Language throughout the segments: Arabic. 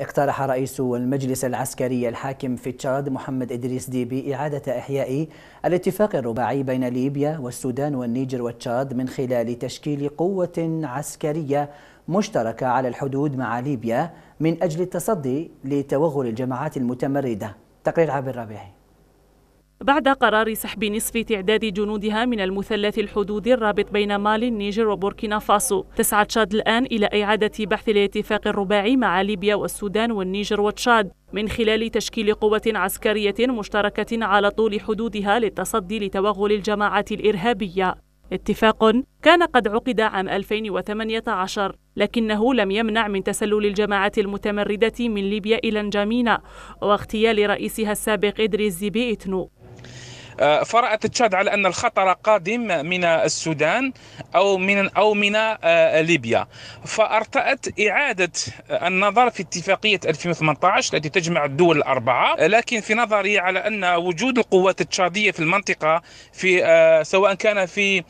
اقترح رئيس المجلس العسكري الحاكم في تشاد محمد إدريس ديبي إعادة إحياء الاتفاق الرباعي بين ليبيا والسودان والنيجر والتشاد من خلال تشكيل قوة عسكرية مشتركة على الحدود مع ليبيا من أجل التصدي لتوغل الجماعات المتمردة تقرير عبد الربيعي بعد قرار سحب نصف تعداد جنودها من المثلث الحدودي الرابط بين مالي النيجر وبوركينا فاسو تسعى تشاد الآن إلى إعادة بحث الاتفاق الرباعي مع ليبيا والسودان والنيجر وتشاد من خلال تشكيل قوة عسكرية مشتركة على طول حدودها للتصدي لتوغل الجماعات الإرهابية اتفاق كان قد عقد عام 2018 لكنه لم يمنع من تسلل الجماعة المتمردة من ليبيا إلى نجامينا واغتيال رئيسها السابق إدريس زيبي إتنو آه، فرأت تشاد على أن الخطر قادم من السودان أو من أو من آه، ليبيا فأرتأت إعادة النظر في اتفاقية 2018 التي تجمع الدول الأربعة لكن في نظري على أن وجود القوات التشادية في المنطقة في آه، سواء كان في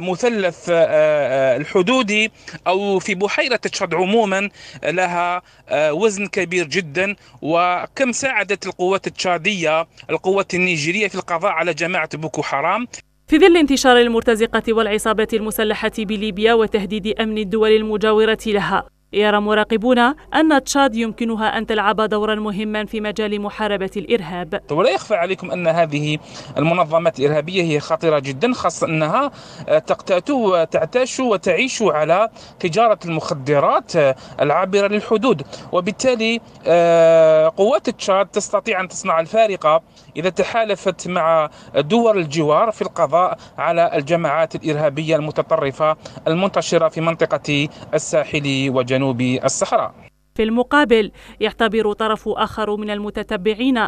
مثلث الحدودي أو في بحيرة تشاد عموما لها وزن كبير جدا وكم ساعدت القوات التشادية القوات النيجيرية في القضاء على جماعة بوكو حرام في ظل انتشار المرتزقة والعصابات المسلحة بليبيا وتهديد أمن الدول المجاورة لها يرى مراقبون أن تشاد يمكنها أن تلعب دورا مهما في مجال محاربة الإرهاب ولا يخفى عليكم أن هذه المنظمات الإرهابية هي خطيرة جدا خاصة أنها آه، تقتات وتعتاش وتعيش على تجارة المخدرات آه، العابرة للحدود وبالتالي آه، قوات تشاد تستطيع أن تصنع الفارقة إذا تحالفت مع دول الجوار في القضاء على الجماعات الإرهابية المتطرفة المنتشرة في منطقة الساحل وجنوب جنوب الصحراء في المقابل يعتبر طرف آخر من المتتبعين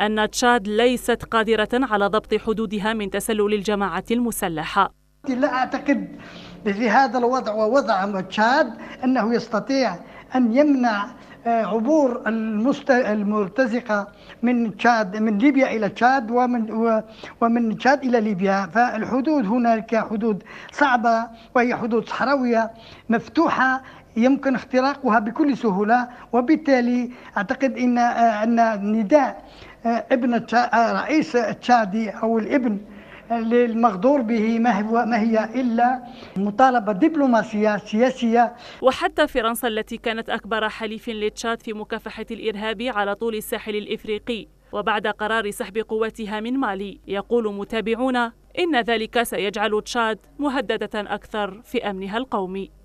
أن تشاد ليست قادرة على ضبط حدودها من تسلل الجماعة المسلحة لا أعتقد في هذا الوضع ووضع تشاد أنه يستطيع أن يمنع آه، عبور المست... المرتزقة من تشاد من ليبيا إلى تشاد ومن و... ومن تشاد إلى ليبيا فالحدود هناك حدود صعبة وهي حدود صحراوية مفتوحة يمكن اختراقها بكل سهولة وبالتالي أعتقد أن آه، أن نداء آه، ابن آه، رئيس تشادي أو الابن للمغدور به ما, هو ما هي إلا مطالبة دبلوماسية سياسية وحتى فرنسا التي كانت أكبر حليف لتشاد في مكافحة الإرهاب على طول الساحل الإفريقي وبعد قرار سحب قواتها من مالي يقول متابعون إن ذلك سيجعل تشاد مهددة أكثر في أمنها القومي